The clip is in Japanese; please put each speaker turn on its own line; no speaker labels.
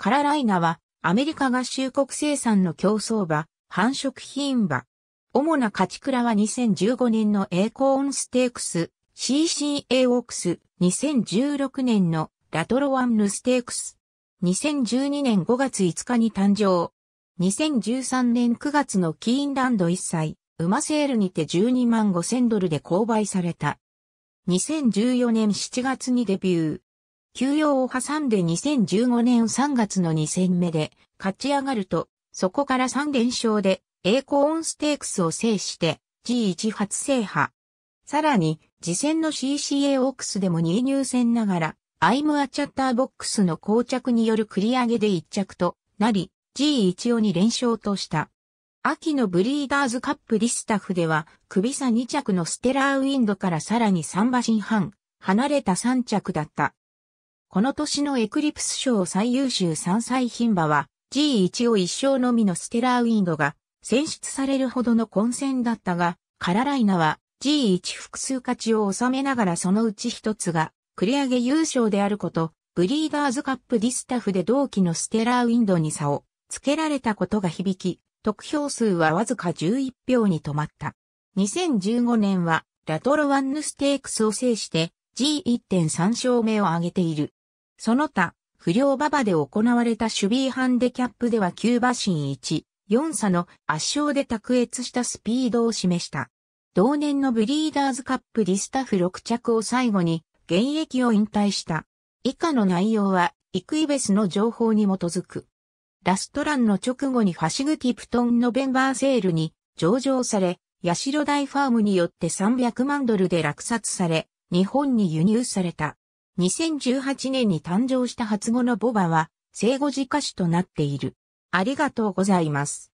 カラライナはアメリカ合衆国生産の競争馬、繁殖品馬。主な勝ち倉は2015年のエーコーンステークス、CCA オークス、2016年のラトロワンヌステークス。2012年5月5日に誕生。2013年9月のキーンランド一歳、馬セールにて12万5千ドルで購買された。2014年7月にデビュー。休養を挟んで2015年3月の2戦目で勝ち上がると、そこから3連勝で栄光オンステークスを制して G1 初制覇。さらに、次戦の CCA オークスでも2入戦ながら、アイムアチャッターボックスの膠着による繰り上げで1着となり、G1 を2連勝とした。秋のブリーダーズカップリスタフでは、首差2着のステラーウィンドからさらに3馬身半、離れた3着だった。この年のエクリプス賞最優秀3歳牝馬は G1 を一勝のみのステラーウィンドが選出されるほどの混戦だったが、カラライナは G1 複数勝ちを収めながらそのうち一つが繰り上げ優勝であること、ブリーダーズカップディスタフで同期のステラーウィンドに差をつけられたことが響き、得票数はわずか11票に止まった。2015年はラトロワンヌステークスを制して G1.3 勝目を挙げている。その他、不良馬場で行われた守備ハンデキャップではキュバシン1、4差の圧勝で卓越したスピードを示した。同年のブリーダーズカップリスタフ6着を最後に現役を引退した。以下の内容は、イクイベスの情報に基づく。ラストランの直後にファシグティプトンのベンバーセールに上場され、ヤシロ大ファームによって300万ドルで落札され、日本に輸入された。2018年に誕生した初語のボバは、生後自歌手となっている。ありがとうございます。